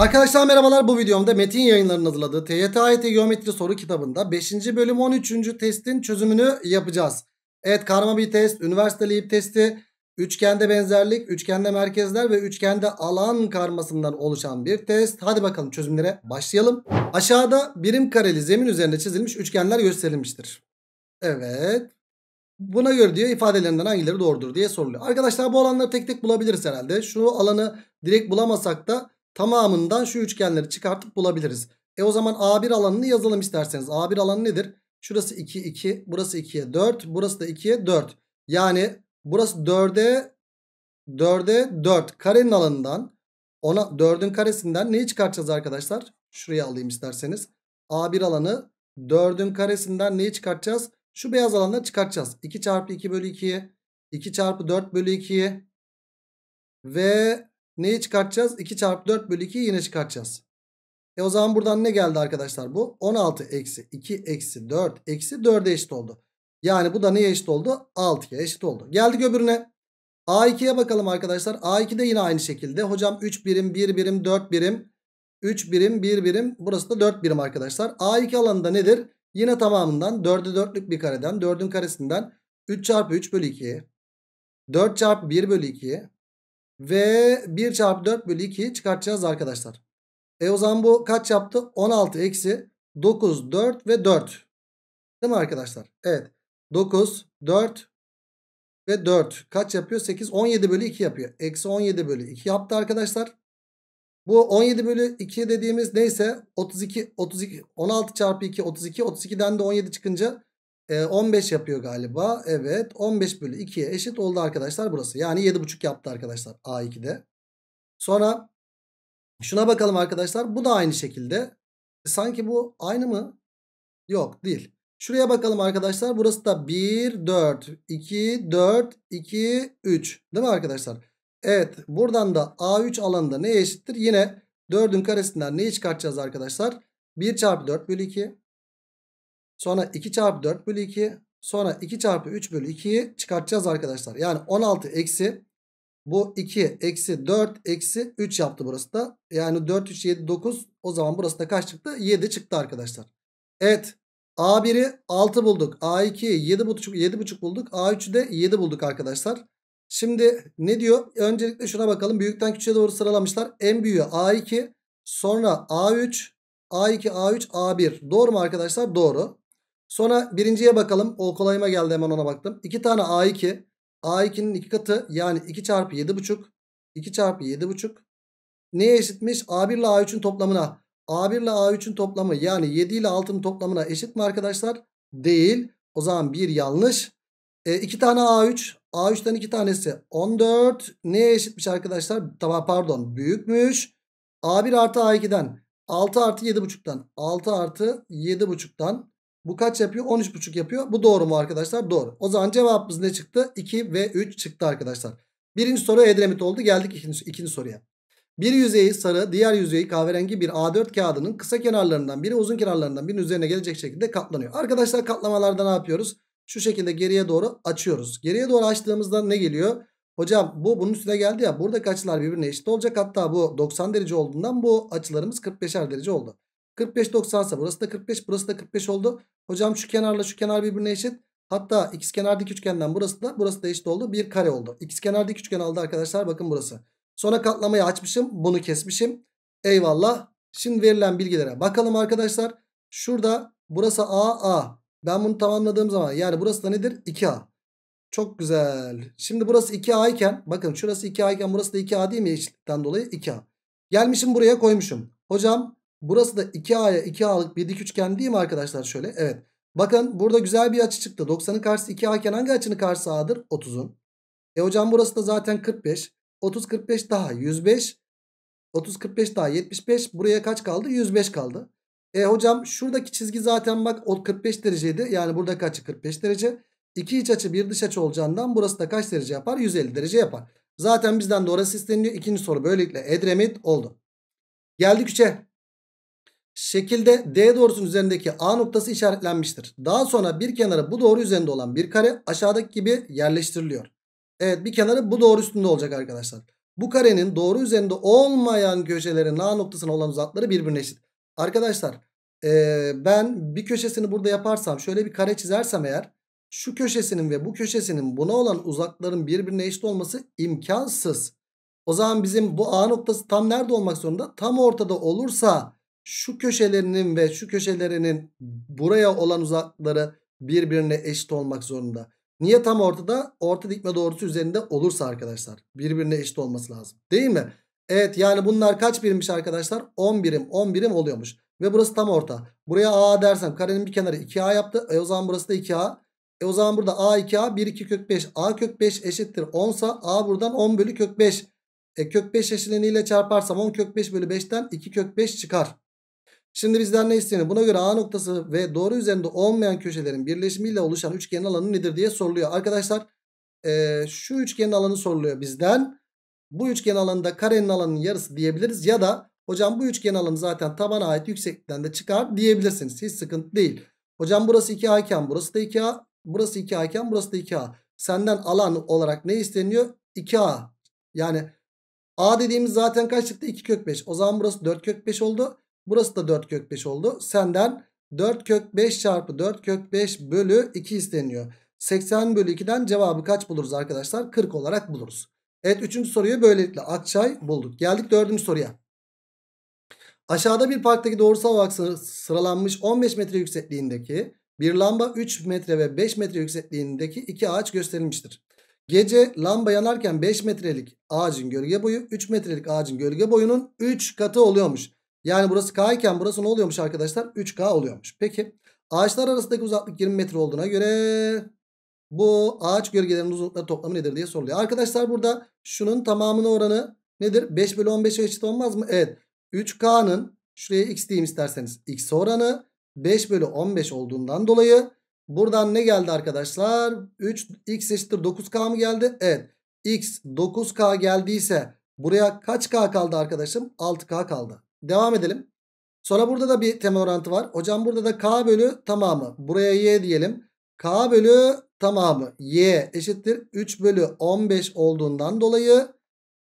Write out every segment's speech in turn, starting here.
Arkadaşlar merhabalar bu videomda Metin yayınlarının hazırladığı TYT AYT Geometri Soru kitabında 5. bölüm 13. testin çözümünü yapacağız. Evet karma bir test, üniversite liyip testi, üçgende benzerlik, üçgende merkezler ve üçgende alan karmasından oluşan bir test. Hadi bakalım çözümlere başlayalım. Aşağıda birim kareli zemin üzerinde çizilmiş üçgenler gösterilmiştir. Evet. Buna göre diyor ifadelerinden hangileri doğrudur diye soruluyor. Arkadaşlar bu alanları tek tek bulabiliriz herhalde. Şu alanı direkt bulamasak da Tamamından şu üçgenleri çıkartıp bulabiliriz. E o zaman A1 alanını yazalım isterseniz. A1 alanı nedir? Şurası 2, 2. Burası 2'ye 4. Burası da 2'ye 4. Yani burası 4'e 4'e 4 karenin alanından ona 4'ün karesinden neyi çıkartacağız arkadaşlar? Şuraya alayım isterseniz. A1 alanı 4'ün karesinden neyi çıkartacağız? Şu beyaz alanları çıkartacağız. 2 çarpı 2 bölü 2'ye 2 çarpı 4 bölü 2'ye ve Neyi çıkartacağız? 2 çarpı 4 bölü 2'yi yine çıkartacağız. E o zaman buradan ne geldi arkadaşlar bu? 16 eksi 2 eksi 4 eksi 4'e eşit oldu. Yani bu da neye eşit oldu? 6'ya eşit oldu. Geldik öbürüne. A2'ye bakalım arkadaşlar. a de yine aynı şekilde. Hocam 3 birim 1 birim 4 birim 3 birim 1 birim burası da 4 birim arkadaşlar. A2 alanında nedir? Yine tamamından 4'ü 4'lük bir kareden 4'ün karesinden 3 çarpı 3 bölü 2 4 çarpı 1 bölü 2 ve 1 çarpı 4 bölü 2'yi çıkartacağız arkadaşlar. E o zaman bu kaç yaptı? 16 eksi 9, 4 ve 4. Değil mi arkadaşlar? Evet. 9, 4 ve 4. Kaç yapıyor? 8, 17 bölü 2 yapıyor. Eksi 17 bölü 2 yaptı arkadaşlar. Bu 17 bölü 2 dediğimiz neyse 32, 32, 16 çarpı 2, 32. 32'den de 17 çıkınca 15 ee, yapıyor galiba. Evet 15 bölü 2'ye eşit oldu arkadaşlar burası. Yani 7,5 yaptı arkadaşlar A2'de. Sonra şuna bakalım arkadaşlar. Bu da aynı şekilde. E, sanki bu aynı mı? Yok değil. Şuraya bakalım arkadaşlar. Burası da 1, 4, 2, 4, 2, 3. Değil mi arkadaşlar? Evet buradan da A3 alanda ne eşittir? Yine 4'ün karesinden neyi çıkartacağız arkadaşlar? 1 çarpı 4 bölü 2. Sonra 2 çarpı 4 bölü 2. Sonra 2 çarpı 3 bölü 2'yi çıkartacağız arkadaşlar. Yani 16 eksi bu 2 eksi 4 eksi 3 yaptı burası da. Yani 4 3 7 9 o zaman burası da kaç çıktı? 7 çıktı arkadaşlar. Evet A1'i 6 bulduk. A2'yi 7,5 7,5 bulduk. A3'ü de 7 bulduk arkadaşlar. Şimdi ne diyor? Öncelikle şuna bakalım. Büyükten küçüğe doğru sıralamışlar. En büyüğü A2, sonra A3, A2, A3, A1. Doğru mu arkadaşlar? Doğru. Sonra birinciye bakalım. O kolayıma geldi hemen ona baktım. 2 tane A2. A2'nin 2 katı yani 2 çarpı 7,5. 2 çarpı 7,5. Neye eşitmiş? A1 ile A3'ün toplamına. A1 ile A3'ün toplamı yani 7 ile 6'nın toplamına eşit mi arkadaşlar? Değil. O zaman bir yanlış. 2 e, tane A3. A3'ten 2 tanesi 14. Neye eşitmiş arkadaşlar? Tamam pardon büyükmüş. A1 artı A2'den 6 artı 7.5'tan 6 artı 7.5'tan bu kaç yapıyor? 13,5 yapıyor. Bu doğru mu arkadaşlar? Doğru. O zaman cevabımız ne çıktı? 2 ve 3 çıktı arkadaşlar. Birinci soru Edremit oldu. Geldik ikinci, ikinci soruya. Bir yüzeyi sarı, diğer yüzeyi kahverengi bir A4 kağıdının kısa kenarlarından biri uzun kenarlarından birinin üzerine gelecek şekilde katlanıyor. Arkadaşlar katlamalarda ne yapıyoruz? Şu şekilde geriye doğru açıyoruz. Geriye doğru açtığımızda ne geliyor? Hocam bu bunun üstüne geldi ya Burada açılar birbirine eşit olacak. Hatta bu 90 derece olduğundan bu açılarımız 45'er derece oldu. 45 90 ise burası da 45 burası da 45 oldu. Hocam şu kenarla şu kenar birbirine eşit. Hatta x kenar dik üçgenden burası da burası da eşit oldu. Bir kare oldu. X kenar dik üçgen aldı arkadaşlar. Bakın burası. Sonra katlamayı açmışım. Bunu kesmişim. Eyvallah. Şimdi verilen bilgilere bakalım arkadaşlar. Şurada burası A A. Ben bunu tamamladığım zaman yani burası da nedir? 2A. Çok güzel. Şimdi burası 2A iken bakın şurası 2A iken burası da 2A değil mi? Eşitlikten dolayı 2A. Gelmişim buraya koymuşum. Hocam Burası da 2A'ya 2A'lık bir dik üçgen değil mi arkadaşlar şöyle? Evet. Bakın burada güzel bir açı çıktı. 90'ın karşısı 2A iken hangi açının karşısı A'dır? 30'un. E hocam burası da zaten 45. 30 45 daha 105. 30 45 daha 75. Buraya kaç kaldı? 105 kaldı. E hocam şuradaki çizgi zaten bak 45 dereceydi. Yani burada kaç 45 derece. İki iç açı bir dış açı olacağından burası da kaç derece yapar? 150 derece yapar. Zaten bizden de orası isteniyor. İkinci soru böylelikle Edremit oldu. Geldik 3'e. Şekilde D doğrusunun üzerindeki A noktası işaretlenmiştir. Daha sonra bir kenarı bu doğru üzerinde olan bir kare aşağıdaki gibi yerleştiriliyor. Evet bir kenarı bu doğru üstünde olacak arkadaşlar. Bu karenin doğru üzerinde olmayan köşelerin A noktasına olan uzakları birbirine eşit. Arkadaşlar ee, ben bir köşesini burada yaparsam şöyle bir kare çizersem eğer şu köşesinin ve bu köşesinin buna olan uzakların birbirine eşit olması imkansız. O zaman bizim bu A noktası tam nerede olmak zorunda? Tam ortada olursa şu köşelerinin ve şu köşelerinin buraya olan uzaklıkları birbirine eşit olmak zorunda. Niye tam ortada? Orta dikme doğrusu üzerinde olursa arkadaşlar birbirine eşit olması lazım. Değil mi? Evet yani bunlar kaç birimmiş arkadaşlar? 10 birim 10 birim oluyormuş. Ve burası tam orta. Buraya A dersem karenin bir kenarı 2A yaptı. E o zaman burası da 2A. E o zaman burada A 2A 1 2 kök 5. A kök 5 eşittir 10 sa A buradan 10 bölü kök 5. E kök 5 eşleniğiyle çarparsam 10 kök 5 bölü 5'ten 2 kök 5 çıkar. Şimdi bizden ne isteniyor? Buna göre A noktası ve doğru üzerinde olmayan köşelerin birleşimiyle oluşan üçgenin alanı nedir diye soruluyor. Arkadaşlar e, şu üçgenin alanı soruluyor bizden. Bu üçgen alanında karenin alanının yarısı diyebiliriz ya da hocam bu üçgen alanı zaten tabana ait yükseklikten de çıkar diyebilirsiniz. Hiç sıkıntı değil. Hocam burası 2A iken burası da 2A, burası 2A iken burası da 2A. Senden alan olarak ne isteniyor? 2A. Yani A dediğimiz zaten kaç çıktı? 2 kök 5. O zaman burası 4 kök 5 oldu. Burası da 4 kök 5 oldu. Senden 4 kök 5 çarpı 4 kök 5 bölü 2 isteniyor. 80 bölü 2'den cevabı kaç buluruz arkadaşlar? 40 olarak buluruz. Evet 3. soruyu böylelikle Akçay bulduk. Geldik 4. soruya. Aşağıda bir parktaki doğrusal olarak sıralanmış 15 metre yüksekliğindeki bir lamba 3 metre ve 5 metre yüksekliğindeki iki ağaç gösterilmiştir. Gece lamba yanarken 5 metrelik ağacın gölge boyu 3 metrelik ağacın gölge boyunun 3 katı oluyormuş. Yani burası K iken burası ne oluyormuş arkadaşlar? 3K oluyormuş. Peki ağaçlar arasındaki uzaklık 20 metre olduğuna göre bu ağaç gölgelerinin uzunlukları toplamı nedir diye soruluyor. Arkadaşlar burada şunun tamamının oranı nedir? 5 bölü 15'e eşit olmaz mı? Evet. 3K'nın şuraya x diyeyim isterseniz x oranı 5 bölü 15 olduğundan dolayı buradan ne geldi arkadaşlar? 3 x eşittir 9K mı geldi? Evet. X 9K geldiyse buraya kaç K kaldı arkadaşım? 6K kaldı. Devam edelim. Sonra burada da bir temel orantı var. Hocam burada da k bölü tamamı. Buraya y diyelim. k bölü tamamı y eşittir 3 bölü 15 olduğundan dolayı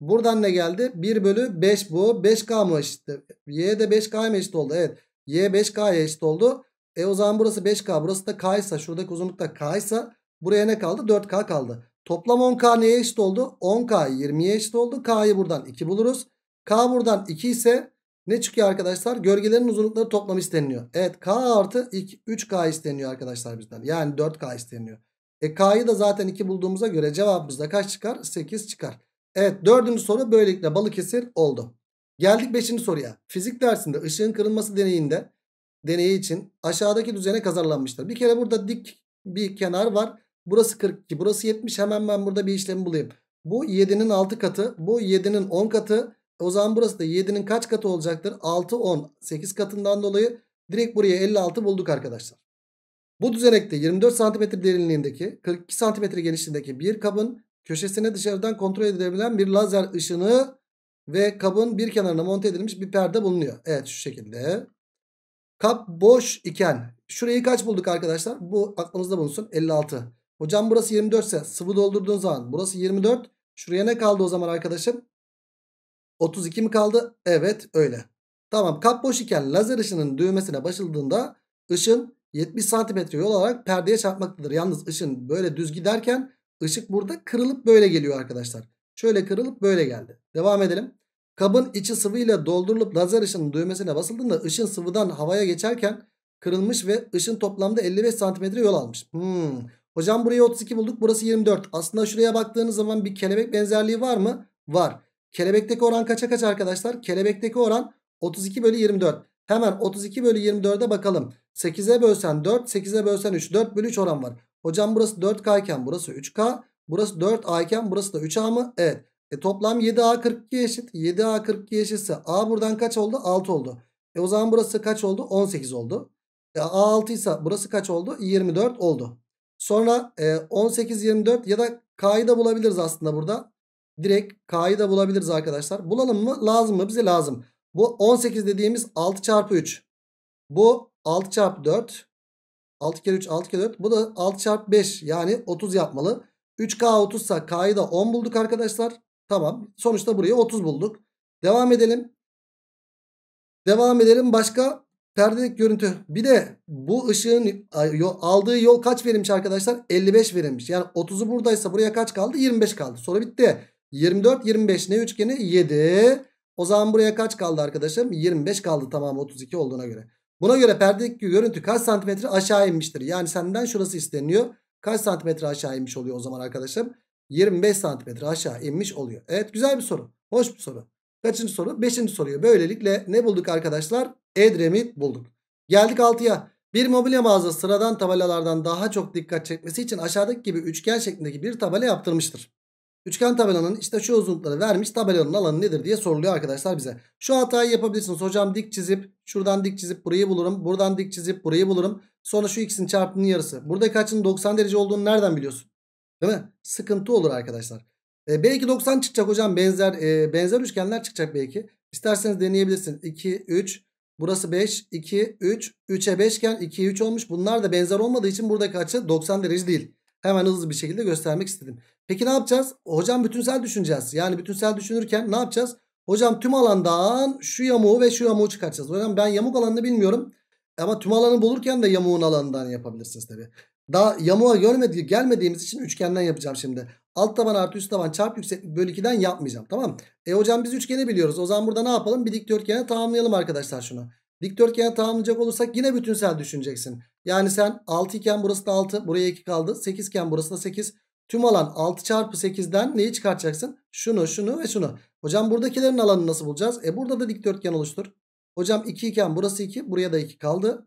buradan ne geldi? 1 bölü 5 bu. 5k mı eşittir? y de 5k mı eşit oldu? Evet. y 5k'ya eşit oldu. E o zaman burası 5k. Burası da k ise şuradaki uzunlukta k ise buraya ne kaldı? 4k kaldı. Toplam 10k neye eşit oldu? 10k 20'ye eşit oldu. k'yı buradan 2 buluruz. k buradan 2 ise ne çıkıyor arkadaşlar? Gölgelerin uzunlukları toplamı isteniliyor. Evet K artı 2, 3K isteniyor arkadaşlar bizden. Yani 4K isteniyor. E K'yı da zaten 2 bulduğumuza göre cevabımızda kaç çıkar? 8 çıkar. Evet dördüncü soru böylelikle Balıkesir oldu. Geldik beşinci soruya. Fizik dersinde ışığın kırılması deneyinde deneyi için aşağıdaki düzene kazanlanmıştır. Bir kere burada dik bir kenar var. Burası 42 burası 70 hemen ben burada bir işlemi bulayım. Bu 7'nin 6 katı bu 7'nin 10 katı o zaman burası da 7'nin kaç katı olacaktır? 6, 10. 8 katından dolayı direkt buraya 56 bulduk arkadaşlar. Bu düzenekte 24 cm derinliğindeki 42 cm genişliğindeki bir kabın köşesine dışarıdan kontrol edilebilen bir lazer ışını ve kabın bir kenarına monte edilmiş bir perde bulunuyor. Evet şu şekilde. Kap boş iken şurayı kaç bulduk arkadaşlar? Bu aklınızda bulunsun 56. Hocam burası 24 ise sıvı doldurduğun zaman burası 24. Şuraya ne kaldı o zaman arkadaşım? 32 mi kaldı? Evet öyle. Tamam kap boş iken lazer ışının düğmesine basıldığında ışın 70 santimetre yol olarak perdeye çarpmaktadır. Yalnız ışın böyle düz giderken ışık burada kırılıp böyle geliyor arkadaşlar. Şöyle kırılıp böyle geldi. Devam edelim. Kabın içi sıvıyla doldurulup lazer ışının düğmesine basıldığında ışın sıvıdan havaya geçerken kırılmış ve ışın toplamda 55 santimetre yol almış. Hmm. Hocam buraya 32 bulduk burası 24. Aslında şuraya baktığınız zaman bir kelebek benzerliği var mı? Var. Kelebekteki oran kaça kaç arkadaşlar? Kelebekteki oran 32 bölü 24. Hemen 32 bölü 24'e bakalım. 8'e bölsen 4, 8'e bölsen 3. 4 bölü 3 oran var. Hocam burası 4K iken burası 3K. Burası 4A iken burası da 3A mı? Evet. E toplam 7A 42 eşit. 7A 42 eşitse A buradan kaç oldu? 6 oldu. E o zaman burası kaç oldu? 18 oldu. E A6 ise burası kaç oldu? 24 oldu. Sonra e, 18, 24 ya da K'yı da bulabiliriz aslında burada. Direkt K'yı da bulabiliriz arkadaşlar. Bulalım mı? Lazım mı? Bize lazım. Bu 18 dediğimiz 6 çarpı 3. Bu 6 çarpı 4. 6 kere 3 6 kere 4. Bu da 6 çarpı 5 yani 30 yapmalı. 3K 30 ise K'yı da 10 bulduk arkadaşlar. Tamam. Sonuçta burayı 30 bulduk. Devam edelim. Devam edelim. Başka perdelik görüntü. Bir de bu ışığın aldığı yol kaç verilmiş arkadaşlar? 55 verilmiş. Yani 30'u buradaysa buraya kaç kaldı? 25 kaldı. Soru bitti. 24 25 ne üçgeni? 7. O zaman buraya kaç kaldı arkadaşım? 25 kaldı tamamı 32 olduğuna göre. Buna göre perdedeki görüntü kaç santimetre aşağı inmiştir? Yani senden şurası isteniyor. Kaç santimetre aşağı inmiş oluyor o zaman arkadaşım? 25 santimetre aşağı inmiş oluyor. Evet güzel bir soru. Hoş bir soru. Kaçıncı soru? Beşinci soruyu. Böylelikle ne bulduk arkadaşlar? Edremit bulduk. Geldik 6'ya. Bir mobilya mağazası sıradan tabelalardan daha çok dikkat çekmesi için aşağıdaki gibi üçgen şeklindeki bir tabela yaptırmıştır. Üçgen tabelanın işte şu uzunlukları vermiş tabelanın alanı nedir diye soruluyor arkadaşlar bize. Şu hatayı yapabilirsiniz. Hocam dik çizip şuradan dik çizip burayı bulurum. Buradan dik çizip burayı bulurum. Sonra şu ikisinin çarpımının yarısı. Burada kaçın 90 derece olduğunu nereden biliyorsun? Değil mi? Sıkıntı olur arkadaşlar. E, belki 90 çıkacak hocam benzer e, benzer üçgenler çıkacak belki. İsterseniz deneyebilirsiniz. 2, 3, burası 5, 2, 3, 3'e 5 iken 2, 3 olmuş. Bunlar da benzer olmadığı için burada açı 90 derece değil. Hemen hızlı bir şekilde göstermek istedim. Peki ne yapacağız? Hocam bütünsel düşüneceğiz. Yani bütünsel düşünürken ne yapacağız? Hocam tüm alandan şu yamuğu ve şu yamuğu çıkaracağız. Hocam ben yamuk alanını bilmiyorum. Ama tüm alanı bulurken de yamuğun alanından yapabilirsiniz tabi. Daha yamuğa görmedi, gelmediğimiz için üçgenden yapacağım şimdi. Alt taban artı üst taban çarp yükseklik bölü 2'den yapmayacağım tamam E hocam biz üçgeni biliyoruz. O zaman burada ne yapalım? Bir dikdörtgene tamamlayalım arkadaşlar şunu. Dikdörtgene tamamlayacak olursak yine bütünsel düşüneceksin. Yani sen 6 iken burası da 6. Buraya 2 kaldı. 8 iken burası da 8. Tüm alan 6 çarpı 8'den neyi çıkartacaksın? Şunu, şunu ve şunu. Hocam buradakilerin alanını nasıl bulacağız? E burada da dikdörtgen oluştur. Hocam 2 iken burası 2. Buraya da 2 kaldı.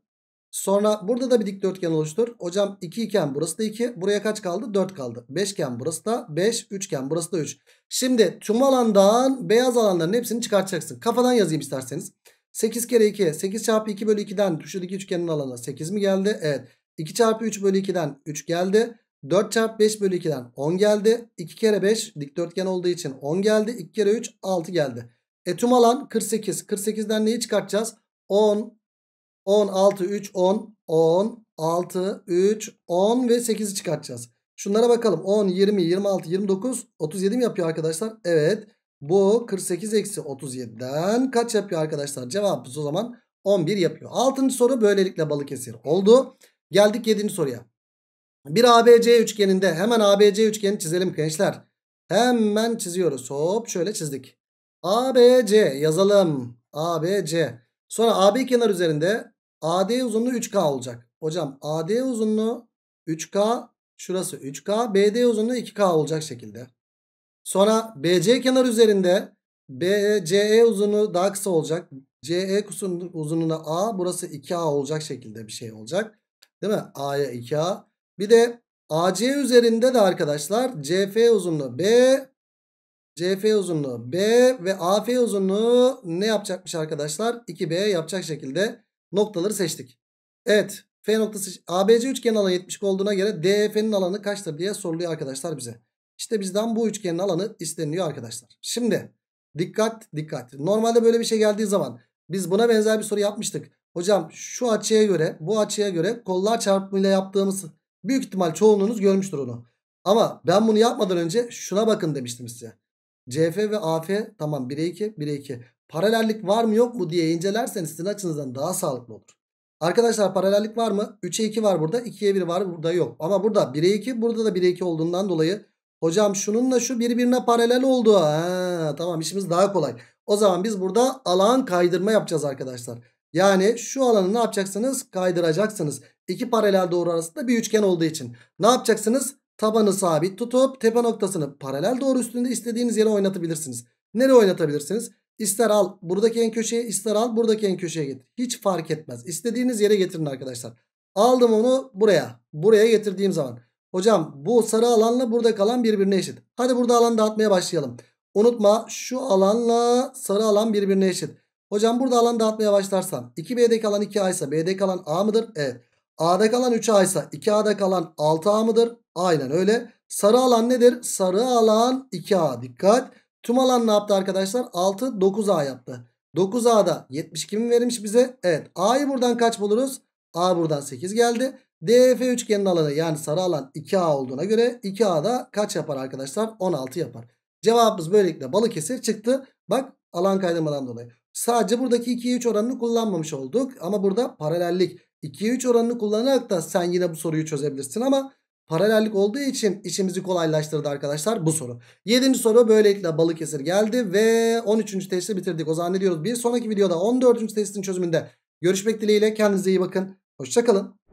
Sonra burada da bir dikdörtgen oluştur. Hocam 2 iken burası da 2. Buraya kaç kaldı? 4 kaldı. 5 iken burası da 5. 3 iken burası da 3. Şimdi tüm alandan beyaz alanların hepsini çıkartacaksın. Kafadan yazayım isterseniz. 8 kere 2. 8 çarpı 2 bölü 2'den düşürdük üçgenin alanı. 8 mi geldi? Evet. 2 çarpı 3 bölü 2'den 3 geldi. 4 çarpı 5 bölü 2'den 10 geldi. 2 kere 5 dikdörtgen olduğu için 10 geldi. 2 kere 3 6 geldi. E tüm alan 48. 48'den neyi çıkartacağız? 10, 10, 6, 3, 10, 10, 6, 3, 10 ve 8'i çıkartacağız. Şunlara bakalım. 10, 20, 26, 29, 37 mi yapıyor arkadaşlar? Evet. Bu 48 eksi 37'den kaç yapıyor arkadaşlar? Cevabımız o zaman 11 yapıyor. 6. soru böylelikle Balıkesir oldu. Geldik 7. soruya. Bir ABC üçgeninde hemen ABC üçgeni çizelim gençler. Hemen çiziyoruz. Hop şöyle çizdik. ABC yazalım. ABC. Sonra AB kenar üzerinde AD uzunluğu 3K olacak. Hocam AD uzunluğu 3K. Şurası 3K. BD uzunluğu 2K olacak şekilde. Sonra BC kenar üzerinde BCE uzunluğu daha kısa olacak. CE uzunluğuna A burası 2A olacak şekilde bir şey olacak. Değil mi? A'ya 2A. Bir de AC üzerinde de arkadaşlar CF uzunluğu B CF uzunluğu B ve AF uzunluğu ne yapacakmış arkadaşlar? 2B yapacak şekilde noktaları seçtik. Evet. F noktası ABC üçgen alanı 70 olduğuna göre DFN'in alanı kaçtır diye soruluyor arkadaşlar bize. İşte bizden bu üçgenin alanı isteniyor arkadaşlar. Şimdi dikkat dikkat. Normalde böyle bir şey geldiği zaman biz buna benzer bir soru yapmıştık. Hocam şu açıya göre bu açıya göre kollar çarpımıyla yaptığımız büyük ihtimal çoğunluğunuz görmüştür onu. Ama ben bunu yapmadan önce şuna bakın demiştim size. CF ve AF tamam 1'e 2 1'e 2. Paralellik var mı yok mu diye incelerseniz sizin açınızdan daha sağlıklı olur. Arkadaşlar paralellik var mı? 3'e 2 var burada 2'ye 1 var burada yok. Ama burada 1'e 2 burada da 1'e 2 olduğundan dolayı Hocam şununla şu birbirine paralel oldu. Ha, tamam işimiz daha kolay. O zaman biz burada alan kaydırma yapacağız arkadaşlar. Yani şu alanı ne yapacaksınız? Kaydıracaksınız. İki paralel doğru arasında bir üçgen olduğu için. Ne yapacaksınız? Tabanı sabit tutup tepe noktasını paralel doğru üstünde istediğiniz yere oynatabilirsiniz. Nereye oynatabilirsiniz? İster al buradaki en köşeye ister al buradaki en köşeye getir. Hiç fark etmez. İstediğiniz yere getirin arkadaşlar. Aldım onu buraya. Buraya getirdiğim zaman. Hocam bu sarı alanla burada kalan birbirine eşit. Hadi burada alan dağıtmaya başlayalım. Unutma şu alanla sarı alan birbirine eşit. Hocam burada alan dağıtmaya başlarsam 2B'de kalan 2A ise B'de kalan A mıdır? Evet. A'da kalan 3A ise 2A'da kalan 6A mıdır? Aynen öyle. Sarı alan nedir? Sarı alan 2A. Dikkat. Tüm alan ne yaptı arkadaşlar? 6 9A yaptı. 9A'da 72 mi verilmiş bize? Evet. A'yı buradan kaç buluruz? A buradan 8 geldi. DF üçgenin alanı yani sarı alan 2A olduğuna göre 2A da kaç yapar arkadaşlar? 16 yapar. Cevabımız böylelikle Balıkesir çıktı. Bak alan kaydırmadan dolayı. Sadece buradaki 2'ye 3 oranını kullanmamış olduk. Ama burada paralellik. 2'ye 3 oranını kullanarak da sen yine bu soruyu çözebilirsin ama paralellik olduğu için işimizi kolaylaştırdı arkadaşlar bu soru. 7. soru böylelikle Balıkesir geldi ve 13. testi bitirdik. O zaman ne diyoruz? Bir sonraki videoda 14. testin çözümünde görüşmek dileğiyle. Kendinize iyi bakın. Hoşçakalın.